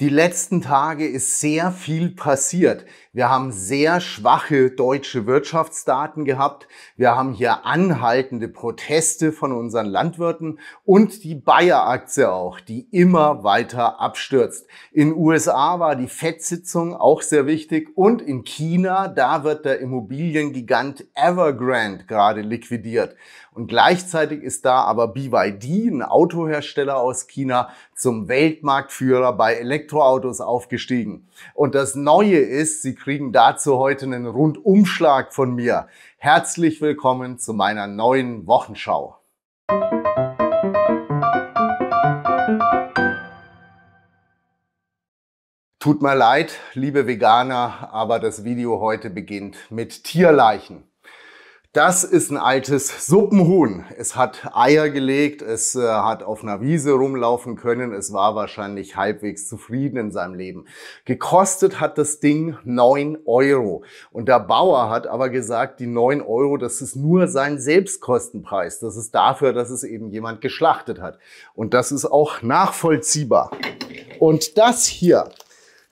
Die letzten Tage ist sehr viel passiert. Wir haben sehr schwache deutsche Wirtschaftsdaten gehabt. Wir haben hier anhaltende Proteste von unseren Landwirten und die Bayer-Aktie auch, die immer weiter abstürzt. In USA war die FED-Sitzung auch sehr wichtig und in China, da wird der Immobiliengigant Evergrande gerade liquidiert. Und gleichzeitig ist da aber BYD, ein Autohersteller aus China, zum Weltmarktführer bei Elektroautos aufgestiegen. Und das Neue ist, Sie kriegen dazu heute einen Rundumschlag von mir. Herzlich willkommen zu meiner neuen Wochenschau. Tut mir leid, liebe Veganer, aber das Video heute beginnt mit Tierleichen. Das ist ein altes Suppenhuhn. Es hat Eier gelegt, es äh, hat auf einer Wiese rumlaufen können, es war wahrscheinlich halbwegs zufrieden in seinem Leben. Gekostet hat das Ding neun Euro. Und der Bauer hat aber gesagt, die neun Euro, das ist nur sein Selbstkostenpreis. Das ist dafür, dass es eben jemand geschlachtet hat. Und das ist auch nachvollziehbar. Und das hier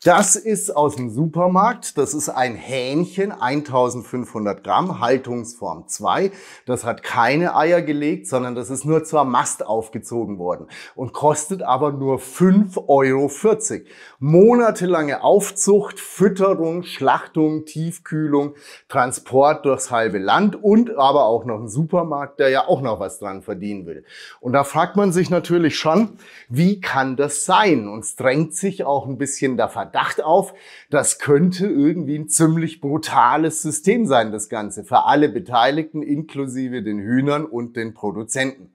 das ist aus dem Supermarkt. Das ist ein Hähnchen, 1500 Gramm, Haltungsform 2. Das hat keine Eier gelegt, sondern das ist nur zur Mast aufgezogen worden und kostet aber nur 5,40 Euro. Monatelange Aufzucht, Fütterung, Schlachtung, Tiefkühlung, Transport durchs halbe Land und aber auch noch ein Supermarkt, der ja auch noch was dran verdienen will. Und da fragt man sich natürlich schon, wie kann das sein? Und es drängt sich auch ein bisschen der Verdacht Verdacht auf, das könnte irgendwie ein ziemlich brutales System sein, das Ganze, für alle Beteiligten, inklusive den Hühnern und den Produzenten.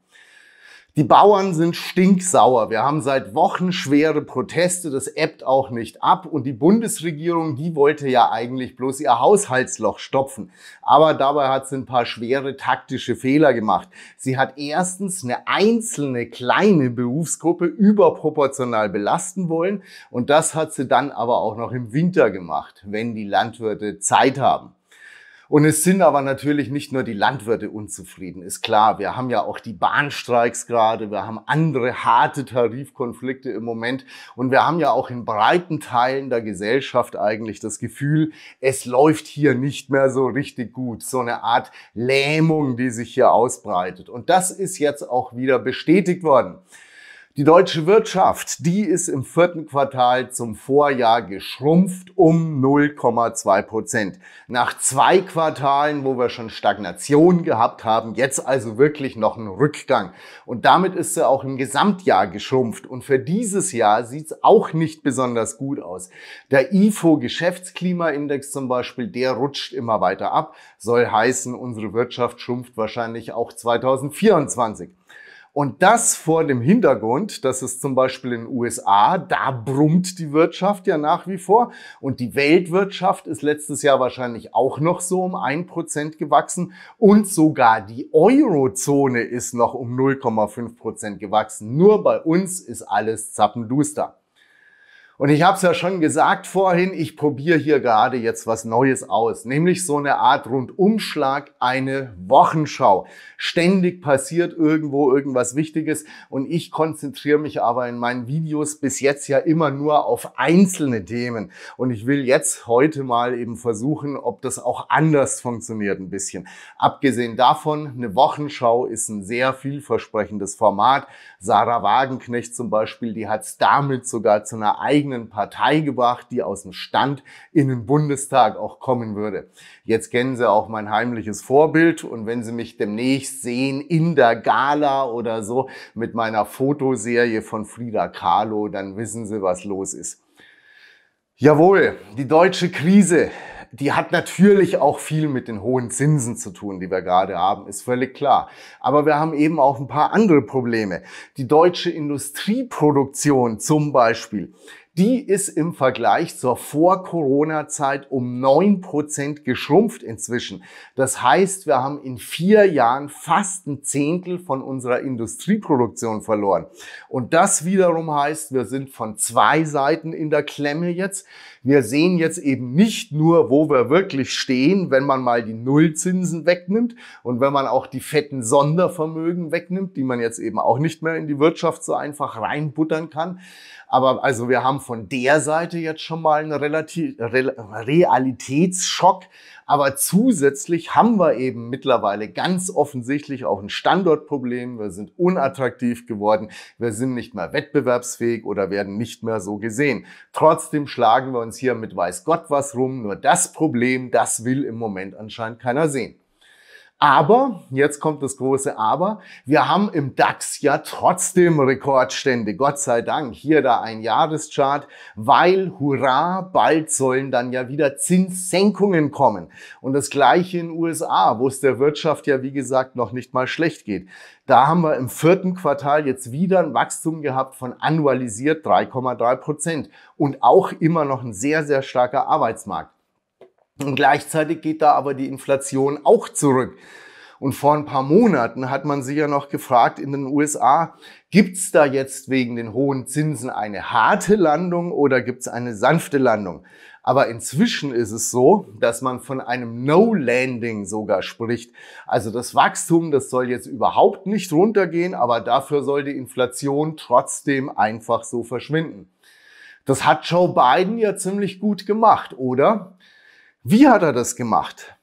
Die Bauern sind stinksauer. Wir haben seit Wochen schwere Proteste. Das ebbt auch nicht ab. Und die Bundesregierung, die wollte ja eigentlich bloß ihr Haushaltsloch stopfen. Aber dabei hat sie ein paar schwere taktische Fehler gemacht. Sie hat erstens eine einzelne kleine Berufsgruppe überproportional belasten wollen. Und das hat sie dann aber auch noch im Winter gemacht, wenn die Landwirte Zeit haben. Und es sind aber natürlich nicht nur die Landwirte unzufrieden, ist klar. Wir haben ja auch die Bahnstreiks gerade, wir haben andere harte Tarifkonflikte im Moment und wir haben ja auch in breiten Teilen der Gesellschaft eigentlich das Gefühl, es läuft hier nicht mehr so richtig gut. So eine Art Lähmung, die sich hier ausbreitet. Und das ist jetzt auch wieder bestätigt worden. Die deutsche Wirtschaft, die ist im vierten Quartal zum Vorjahr geschrumpft um 0,2 Prozent. Nach zwei Quartalen, wo wir schon Stagnation gehabt haben, jetzt also wirklich noch ein Rückgang. Und damit ist sie auch im Gesamtjahr geschrumpft. Und für dieses Jahr sieht es auch nicht besonders gut aus. Der IFO-Geschäftsklimaindex zum Beispiel, der rutscht immer weiter ab. Soll heißen, unsere Wirtschaft schrumpft wahrscheinlich auch 2024. Und das vor dem Hintergrund, dass es zum Beispiel in den USA, da brummt die Wirtschaft ja nach wie vor. Und die Weltwirtschaft ist letztes Jahr wahrscheinlich auch noch so um ein Prozent gewachsen. Und sogar die Eurozone ist noch um 0,5% Prozent gewachsen. Nur bei uns ist alles zappenduster. Und ich habe es ja schon gesagt vorhin, ich probiere hier gerade jetzt was Neues aus, nämlich so eine Art Rundumschlag, eine Wochenschau. Ständig passiert irgendwo irgendwas Wichtiges und ich konzentriere mich aber in meinen Videos bis jetzt ja immer nur auf einzelne Themen. Und ich will jetzt heute mal eben versuchen, ob das auch anders funktioniert ein bisschen. Abgesehen davon, eine Wochenschau ist ein sehr vielversprechendes Format. Sarah Wagenknecht zum Beispiel, die hat es damit sogar zu einer eigenen Partei gebracht, die aus dem Stand in den Bundestag auch kommen würde. Jetzt kennen Sie auch mein heimliches Vorbild und wenn Sie mich demnächst sehen in der Gala oder so mit meiner Fotoserie von Frida Kahlo, dann wissen Sie, was los ist. Jawohl, die deutsche Krise, die hat natürlich auch viel mit den hohen Zinsen zu tun, die wir gerade haben, ist völlig klar. Aber wir haben eben auch ein paar andere Probleme. Die deutsche Industrieproduktion zum Beispiel, die ist im Vergleich zur Vor-Corona-Zeit um 9% geschrumpft inzwischen. Das heißt, wir haben in vier Jahren fast ein Zehntel von unserer Industrieproduktion verloren. Und das wiederum heißt, wir sind von zwei Seiten in der Klemme jetzt. Wir sehen jetzt eben nicht nur, wo wir wirklich stehen, wenn man mal die Nullzinsen wegnimmt und wenn man auch die fetten Sondervermögen wegnimmt, die man jetzt eben auch nicht mehr in die Wirtschaft so einfach reinbuttern kann. Aber also wir haben von der Seite jetzt schon mal einen Relativ Re Realitätsschock. Aber zusätzlich haben wir eben mittlerweile ganz offensichtlich auch ein Standortproblem. Wir sind unattraktiv geworden. Wir sind nicht mehr wettbewerbsfähig oder werden nicht mehr so gesehen. Trotzdem schlagen wir uns hier mit weiß Gott was rum. Nur das Problem, das will im Moment anscheinend keiner sehen. Aber, jetzt kommt das große Aber, wir haben im DAX ja trotzdem Rekordstände, Gott sei Dank. Hier da ein Jahreschart, weil, hurra, bald sollen dann ja wieder Zinssenkungen kommen. Und das gleiche in den USA, wo es der Wirtschaft ja, wie gesagt, noch nicht mal schlecht geht. Da haben wir im vierten Quartal jetzt wieder ein Wachstum gehabt von annualisiert 3,3 Prozent und auch immer noch ein sehr, sehr starker Arbeitsmarkt. Und gleichzeitig geht da aber die Inflation auch zurück. Und vor ein paar Monaten hat man sich ja noch gefragt in den USA, gibt's da jetzt wegen den hohen Zinsen eine harte Landung oder gibt's eine sanfte Landung? Aber inzwischen ist es so, dass man von einem No-Landing sogar spricht. Also das Wachstum, das soll jetzt überhaupt nicht runtergehen, aber dafür soll die Inflation trotzdem einfach so verschwinden. Das hat Joe Biden ja ziemlich gut gemacht, oder? Wie hat er das gemacht?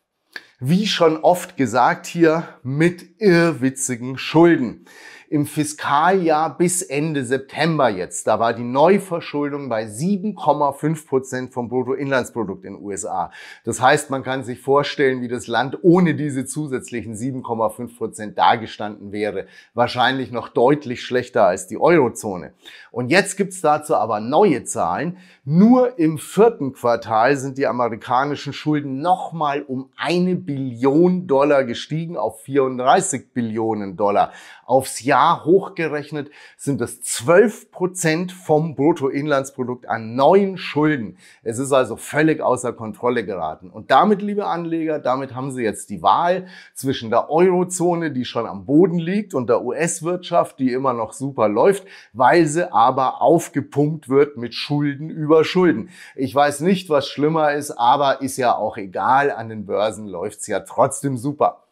Wie schon oft gesagt hier, mit irrwitzigen Schulden im Fiskaljahr bis Ende September jetzt. Da war die Neuverschuldung bei 7,5 Prozent vom Bruttoinlandsprodukt in den USA. Das heißt, man kann sich vorstellen, wie das Land ohne diese zusätzlichen 7,5 Prozent dagestanden wäre. Wahrscheinlich noch deutlich schlechter als die Eurozone. Und jetzt gibt's dazu aber neue Zahlen. Nur im vierten Quartal sind die amerikanischen Schulden nochmal um eine Billion Dollar gestiegen auf 34 Billionen Dollar. Aufs Jahr Jahr hochgerechnet sind es 12 Prozent vom Bruttoinlandsprodukt an neuen Schulden. Es ist also völlig außer Kontrolle geraten. Und damit, liebe Anleger, damit haben Sie jetzt die Wahl zwischen der Eurozone, die schon am Boden liegt, und der US-Wirtschaft, die immer noch super läuft, weil sie aber aufgepumpt wird mit Schulden über Schulden. Ich weiß nicht, was schlimmer ist, aber ist ja auch egal. An den Börsen läuft's ja trotzdem super.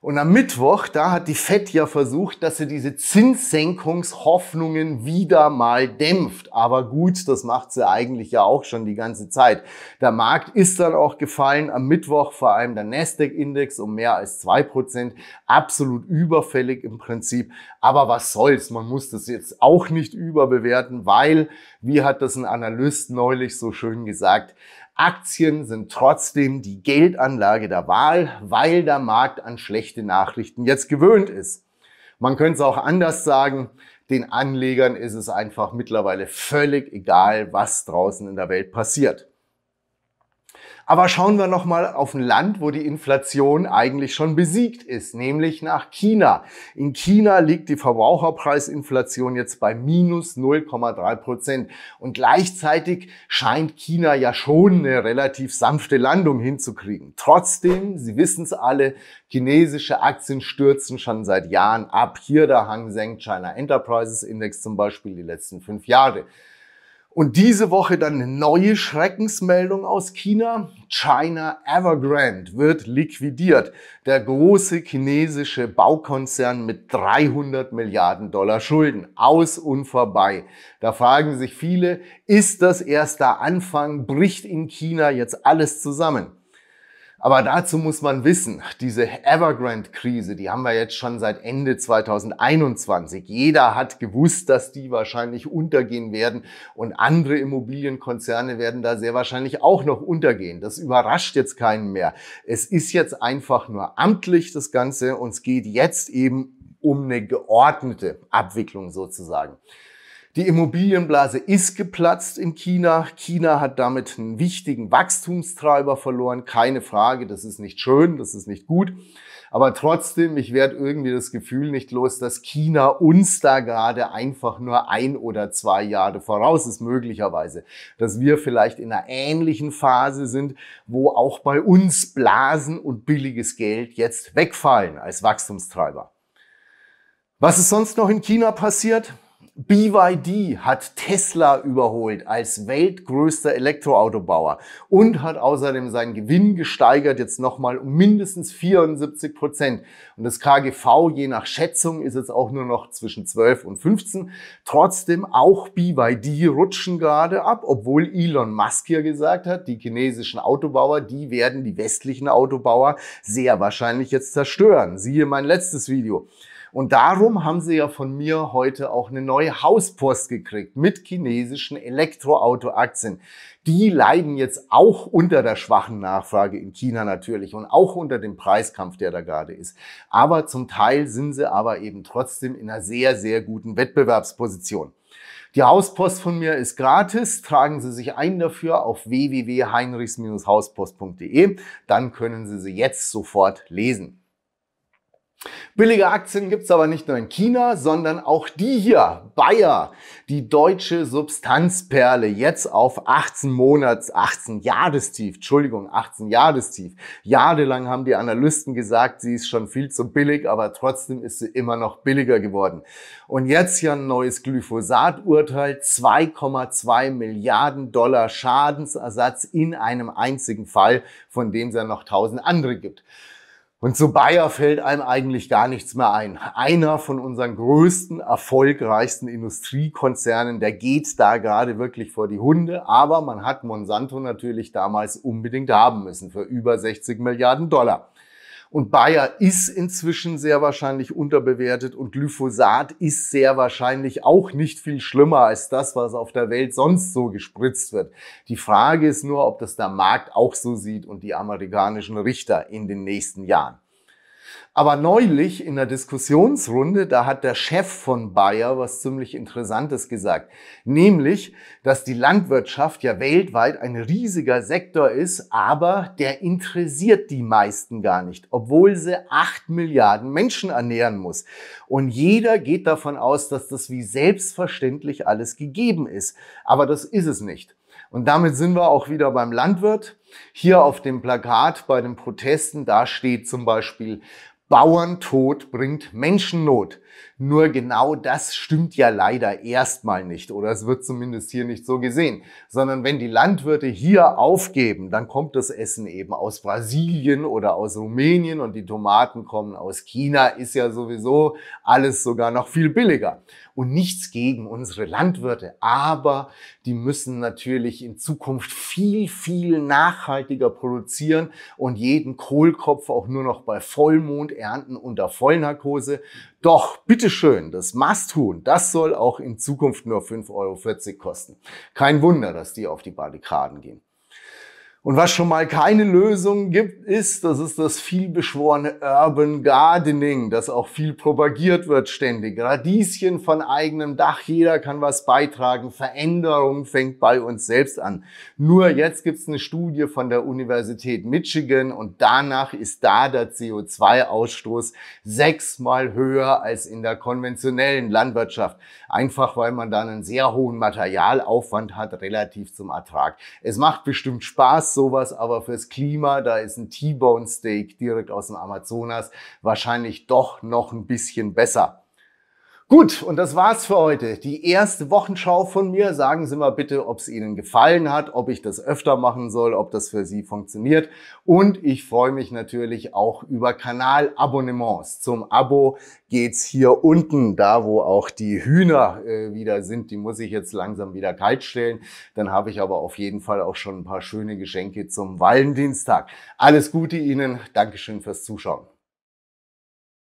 Und am Mittwoch, da hat die FED ja versucht, dass sie diese Zinssenkungshoffnungen wieder mal dämpft. Aber gut, das macht sie eigentlich ja auch schon die ganze Zeit. Der Markt ist dann auch gefallen. Am Mittwoch vor allem der Nasdaq-Index um mehr als zwei Prozent. Absolut überfällig im Prinzip. Aber was soll's, man muss das jetzt auch nicht überbewerten, weil, wie hat das ein Analyst neulich so schön gesagt, Aktien sind trotzdem die Geldanlage der Wahl, weil der Markt an schlechte Nachrichten jetzt gewöhnt ist. Man könnte es auch anders sagen, den Anlegern ist es einfach mittlerweile völlig egal, was draußen in der Welt passiert. Aber schauen wir nochmal auf ein Land, wo die Inflation eigentlich schon besiegt ist, nämlich nach China. In China liegt die Verbraucherpreisinflation jetzt bei minus 0,3 Prozent. Und gleichzeitig scheint China ja schon eine relativ sanfte Landung hinzukriegen. Trotzdem, Sie wissen es alle, chinesische Aktien stürzen schon seit Jahren ab. Hier der Hang Seng China Enterprises Index zum Beispiel die letzten fünf Jahre. Und diese Woche dann eine neue Schreckensmeldung aus China. China Evergrande wird liquidiert. Der große chinesische Baukonzern mit 300 Milliarden Dollar Schulden. Aus und vorbei. Da fragen sich viele, ist das erster Anfang? Bricht in China jetzt alles zusammen? Aber dazu muss man wissen, diese Evergrande-Krise, die haben wir jetzt schon seit Ende 2021. Jeder hat gewusst, dass die wahrscheinlich untergehen werden und andere Immobilienkonzerne werden da sehr wahrscheinlich auch noch untergehen. Das überrascht jetzt keinen mehr. Es ist jetzt einfach nur amtlich das Ganze und es geht jetzt eben um eine geordnete Abwicklung sozusagen. Die Immobilienblase ist geplatzt in China. China hat damit einen wichtigen Wachstumstreiber verloren. Keine Frage, das ist nicht schön, das ist nicht gut. Aber trotzdem, ich werde irgendwie das Gefühl nicht los, dass China uns da gerade einfach nur ein oder zwei Jahre voraus ist, möglicherweise. Dass wir vielleicht in einer ähnlichen Phase sind, wo auch bei uns Blasen und billiges Geld jetzt wegfallen als Wachstumstreiber. Was ist sonst noch in China passiert? BYD hat Tesla überholt als weltgrößter Elektroautobauer und hat außerdem seinen Gewinn gesteigert, jetzt nochmal um mindestens 74 Prozent. Und das KGV, je nach Schätzung, ist jetzt auch nur noch zwischen 12 und 15. Trotzdem auch BYD rutschen gerade ab, obwohl Elon Musk hier gesagt hat, die chinesischen Autobauer, die werden die westlichen Autobauer sehr wahrscheinlich jetzt zerstören. Siehe mein letztes Video. Und darum haben sie ja von mir heute auch eine neue Hauspost gekriegt mit chinesischen Elektroautoaktien. Die leiden jetzt auch unter der schwachen Nachfrage in China natürlich und auch unter dem Preiskampf, der da gerade ist. Aber zum Teil sind sie aber eben trotzdem in einer sehr, sehr guten Wettbewerbsposition. Die Hauspost von mir ist gratis. Tragen Sie sich ein dafür auf www.heinrichs-hauspost.de. Dann können Sie sie jetzt sofort lesen. Billige Aktien gibt's aber nicht nur in China, sondern auch die hier, Bayer, die deutsche Substanzperle, jetzt auf 18 Monats, 18 Jahrestief, Entschuldigung, 18 Jahrestief. Jahrelang haben die Analysten gesagt, sie ist schon viel zu billig, aber trotzdem ist sie immer noch billiger geworden. Und jetzt hier ein neues Glyphosat-Urteil, 2,2 Milliarden Dollar Schadensersatz in einem einzigen Fall, von dem es ja noch tausend andere gibt. Und zu Bayer fällt einem eigentlich gar nichts mehr ein. Einer von unseren größten, erfolgreichsten Industriekonzernen, der geht da gerade wirklich vor die Hunde. Aber man hat Monsanto natürlich damals unbedingt haben müssen für über 60 Milliarden Dollar. Und Bayer ist inzwischen sehr wahrscheinlich unterbewertet und Glyphosat ist sehr wahrscheinlich auch nicht viel schlimmer als das, was auf der Welt sonst so gespritzt wird. Die Frage ist nur, ob das der Markt auch so sieht und die amerikanischen Richter in den nächsten Jahren. Aber neulich in der Diskussionsrunde, da hat der Chef von Bayer was ziemlich Interessantes gesagt. Nämlich, dass die Landwirtschaft ja weltweit ein riesiger Sektor ist, aber der interessiert die meisten gar nicht, obwohl sie acht Milliarden Menschen ernähren muss. Und jeder geht davon aus, dass das wie selbstverständlich alles gegeben ist. Aber das ist es nicht. Und damit sind wir auch wieder beim Landwirt. Hier auf dem Plakat bei den Protesten, da steht zum Beispiel Bauerntod bringt Menschennot. Nur genau das stimmt ja leider erstmal nicht oder es wird zumindest hier nicht so gesehen, sondern wenn die Landwirte hier aufgeben, dann kommt das Essen eben aus Brasilien oder aus Rumänien und die Tomaten kommen aus China, ist ja sowieso alles sogar noch viel billiger. Und nichts gegen unsere Landwirte, aber die müssen natürlich in Zukunft viel, viel nachhaltiger produzieren und jeden Kohlkopf auch nur noch bei Vollmond ernten unter Vollnarkose. Doch, bitteschön, das Masthuhn, das soll auch in Zukunft nur 5,40 Euro kosten. Kein Wunder, dass die auf die Barrikaden gehen. Und was schon mal keine Lösung gibt, ist, das ist das vielbeschworene Urban Gardening, das auch viel propagiert wird ständig. Radieschen von eigenem Dach, jeder kann was beitragen. Veränderung fängt bei uns selbst an. Nur jetzt gibt's eine Studie von der Universität Michigan und danach ist da der CO2-Ausstoß sechsmal höher als in der konventionellen Landwirtschaft. Einfach weil man da einen sehr hohen Materialaufwand hat relativ zum Ertrag. Es macht bestimmt Spaß sowas, aber fürs Klima, da ist ein T-Bone Steak direkt aus dem Amazonas wahrscheinlich doch noch ein bisschen besser. Gut, und das war's für heute. Die erste Wochenschau von mir. Sagen Sie mal bitte, ob es Ihnen gefallen hat, ob ich das öfter machen soll, ob das für Sie funktioniert. Und ich freue mich natürlich auch über Kanalabonnements. Zum Abo geht's hier unten, da wo auch die Hühner äh, wieder sind. Die muss ich jetzt langsam wieder kaltstellen. Dann habe ich aber auf jeden Fall auch schon ein paar schöne Geschenke zum Wallendienstag. Alles Gute Ihnen. Dankeschön fürs Zuschauen.